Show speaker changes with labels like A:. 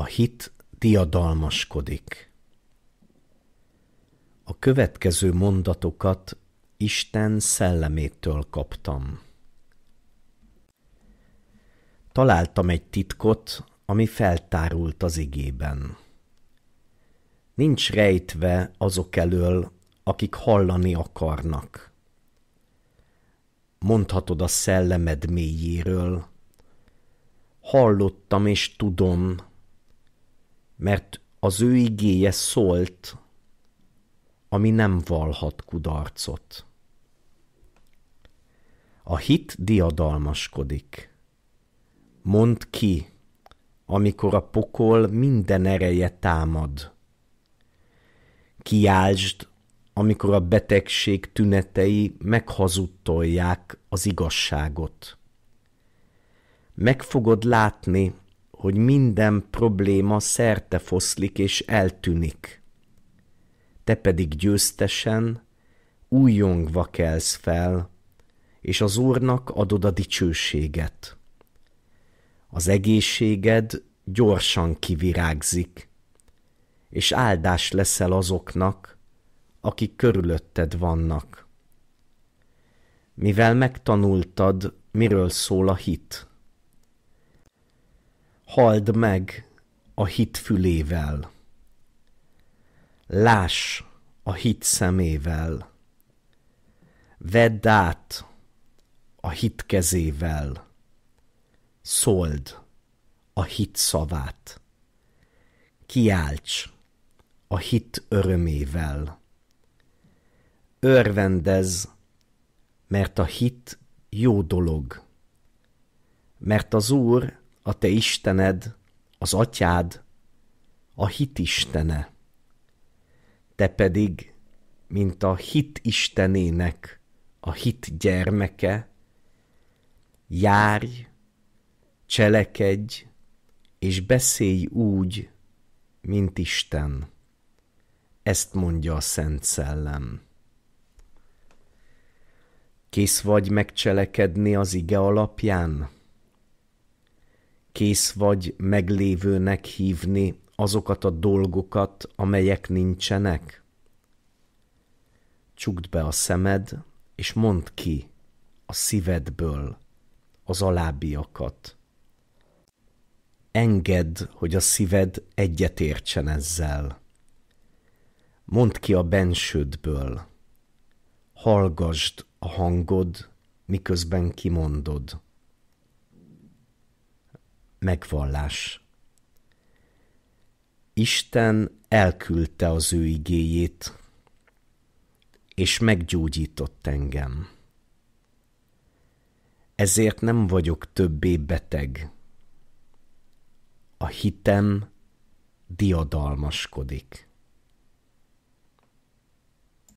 A: A hit diadalmaskodik. A következő mondatokat Isten szellemétől kaptam. Találtam egy titkot, ami feltárult az igében. Nincs rejtve azok elől, akik hallani akarnak. Mondhatod a szellemed mélyéről. Hallottam és tudom, mert az ő igéje szólt, ami nem valhat kudarcot. A hit diadalmaskodik. Mondd ki, amikor a pokol minden ereje támad. Kiáltsd, amikor a betegség tünetei meghazudtolják az igazságot. Meg fogod látni, hogy minden probléma szerte foszlik és eltűnik. Te pedig győztesen, újjongva kelsz fel, és az Úrnak adod a dicsőséget. Az egészséged gyorsan kivirágzik, és áldás leszel azoknak, akik körülötted vannak. Mivel megtanultad, miről szól a hit – Hald meg a hit fülével. Láss a hit szemével. Vedd át a hit kezével. Szold a hit szavát. Kiálts a hit örömével. Örvendez, mert a hit jó dolog, mert az Úr a te Istened, az Atyád, a hit istene. Te pedig, mint a hit istenének a hit gyermeke, járj, cselekedj, és beszélj úgy, mint Isten. Ezt mondja a Szent Szellem. Kész vagy megcselekedni az ige alapján? kész vagy meglévőnek hívni azokat a dolgokat, amelyek nincsenek? Csukd be a szemed, és mondd ki a szívedből az alábbiakat. Engedd, hogy a szíved egyetértsen ezzel. Mondd ki a bensődből. Hallgasd a hangod, miközben kimondod. Megvallás Isten elküldte az ő igéjét, és meggyógyított engem. Ezért nem vagyok többé beteg. A hitem diadalmaskodik.